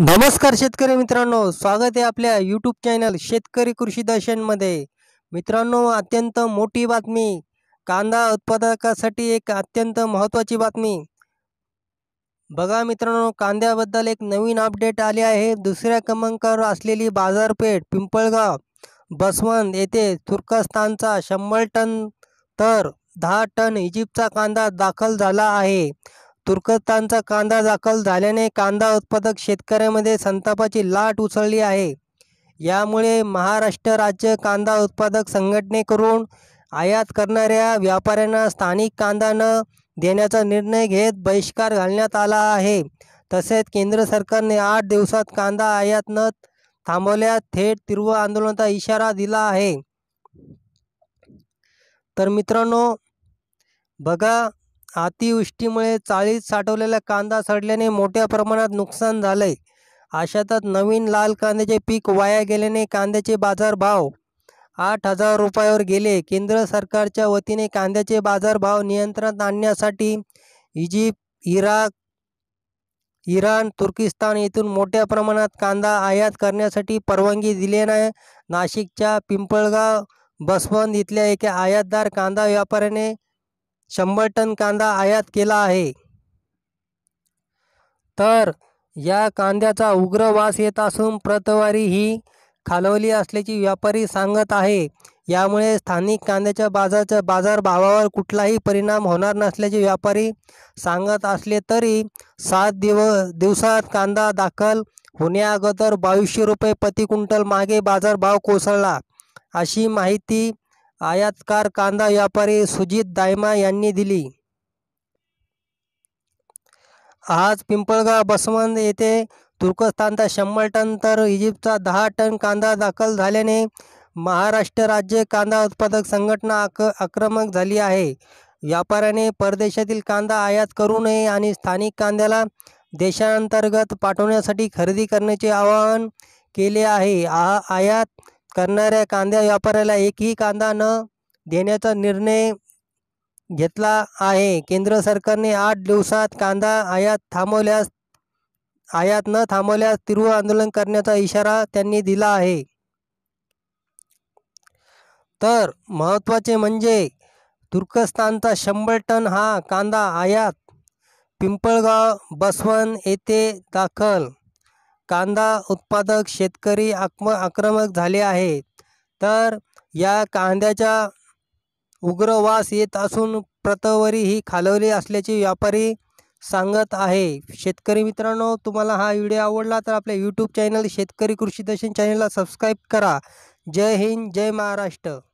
नमस्कार शेतकरी मित्रांनो स्वागत आहे आपल्या यूट्यूब चॅनल शेतकरी कृषी दर्शनमध्ये मित्रांनो अत्यंत मोठी बातमी कांदा उत्पादकासाठी एक अत्यंत महत्त्वाची बातमी बघा मित्रांनो कांद्याबद्दल एक नवीन अपडेट आले आहे दुसऱ्या क्रमांकावर असलेली बाजारपेठ पिंपळगाव बसवंत येथे तुर्कस्तानचा शंभर टन तर दहा टन इजिप्तचा कांदा दाखल झाला आहे तुर्कस्तानचा कांदा दाखल झाल्याने कांदा उत्पादक शेतकऱ्यांमध्ये संतापाची लाट उसळली आहे यामुळे महाराष्ट्र राज्य कांदा उत्पादक संघटनेकडून आयात करणाऱ्या व्यापाऱ्यांना स्थानिक कांदा न देण्याचा निर्णय घेत बहिष्कार घालण्यात आला आहे तसेच केंद्र सरकारने आठ दिवसात कांदा आयात न थांबवल्यास थेट तीव्र आंदोलनाचा इशारा दिला आहे तर मित्रांनो बघा अतिवृष्टीमुळे चाळीत साठवलेला कांदा सडल्याने मोठ्या प्रमाणात नुकसान झालंय अशातच नवीन लाल कांद्याचे पीक वाया गेल्याने कांद्याचे बाजारभाव आठ हजार रुपयावर गेले केंद्र सरकारच्या वतीने कांद्याचे बाजारभाव नियंत्रणात आणण्यासाठी इजिप्त इराक इराण तुर्किस्तान येथून मोठ्या प्रमाणात कांदा आयात करण्यासाठी परवानगी दिली नाही नाशिकच्या पिंपळगाव बसवंत इथल्या एका आयातदार कांदा व्यापाऱ्याने शंभर टन कांदा आयात केला आहे तर या कांद्याचा उग्र वास येत असून प्रतवारी ही खालवली असल्याची व्यापारी सांगत आहे यामुळे स्थानिक कांद्याच्या बाजारच्या बाजारभावावर कुठलाही परिणाम होणार नसल्याचे व्यापारी सांगत असले तरी सात दिव दिवसात कांदा दाखल होण्याअगोदर बावीसशे रुपये प्रति क्विंटल मागे बाजारभाव कोसळला अशी माहिती आयातकार कांदा व्यापारी सुजित दायमा यांनी दिली आज पिंपळगाव बसवंत येथे तुर्कस्तानचा शंभर टन तर इजिप्तचा दहा टन कांदा दाखल झाल्याने महाराष्ट्र राज्य कांदा उत्पादक संघटना आक आक्रमक झाली आहे व्यापाऱ्याने परदेशातील कांदा आयात करू नये आणि स्थानिक कांद्याला देशांतर्गत पाठवण्यासाठी खरेदी करण्याचे आवाहन केले आहे आ आयात करणाऱ्या कांद्या व्यापाऱ्याला एकही कांदा न देण्याचा निर्णय घेतला आहे केंद्र सरकारने आठ दिवसात कांदा आयात थांबवल्यास आयात न थांबवल्यास तीव्र आंदोलन करण्याचा इशारा त्यांनी दिला आहे तर महत्त्वाचे म्हणजे तुर्कस्तानचा शंभर टन हा कांदा आयात पिंपळगाव बसवण येथे दाखल कांदा उत्पादक शेतकरी आक्म आक्रमक झाले आहेत तर या कांद्याच्या उग्र वास येत असून प्रतवरी ही खालवली असल्याचे व्यापारी सांगत आहे शेतकरी मित्रांनो तुम्हाला हा व्हिडिओ आवडला तर आपल्या यूट्यूब चॅनल शेतकरी कृषी दर्शन चॅनलला सबस्क्राईब करा जय हिंद जय महाराष्ट्र